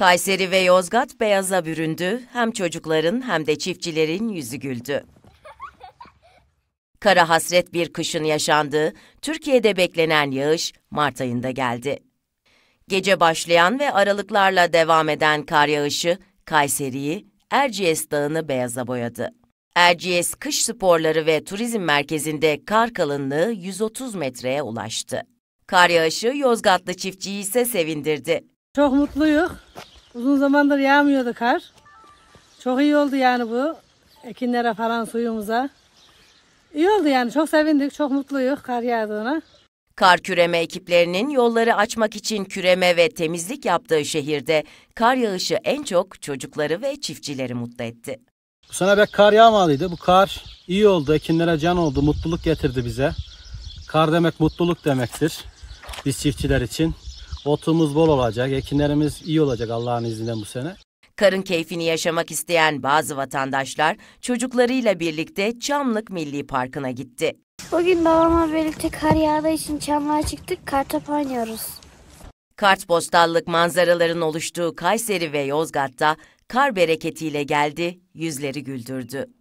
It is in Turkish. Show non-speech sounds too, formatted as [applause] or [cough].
Kayseri ve Yozgat beyaza büründü, hem çocukların hem de çiftçilerin yüzü güldü. [laughs] Kara hasret bir kışın yaşandığı, Türkiye'de beklenen yağış Mart ayında geldi. Gece başlayan ve aralıklarla devam eden kar yağışı Kayseri'yi, Erciyes Dağı'nı beyaza boyadı. Erciyes Kış Sporları ve Turizm Merkezi'nde kar kalınlığı 130 metreye ulaştı. Kar yağışı Yozgatlı çiftçiyi ise sevindirdi. Çok mutluyuz. Uzun zamandır yağmıyordu kar. Çok iyi oldu yani bu. Ekinlere falan suyumuza. İyi oldu yani çok sevindik, çok mutluyuz kar yağdığına. Kar küreme ekiplerinin yolları açmak için küreme ve temizlik yaptığı şehirde kar yağışı en çok çocukları ve çiftçileri mutlu etti. Bu sene pek kar yağmadıydı. Bu kar iyi oldu, ekinlere can oldu, mutluluk getirdi bize. Kar demek mutluluk demektir biz çiftçiler için. Otumuz bol olacak, ekinlerimiz iyi olacak Allah'ın izniyle bu sene. Karın keyfini yaşamak isteyen bazı vatandaşlar çocuklarıyla birlikte Çamlık Milli Parkı'na gitti. Bugün babama birlikte kar yağdığı için çamlığa çıktık, kartop oynuyoruz. Kartpostallık manzaraların oluştuğu Kayseri ve Yozgat'ta kar bereketiyle geldi, yüzleri güldürdü.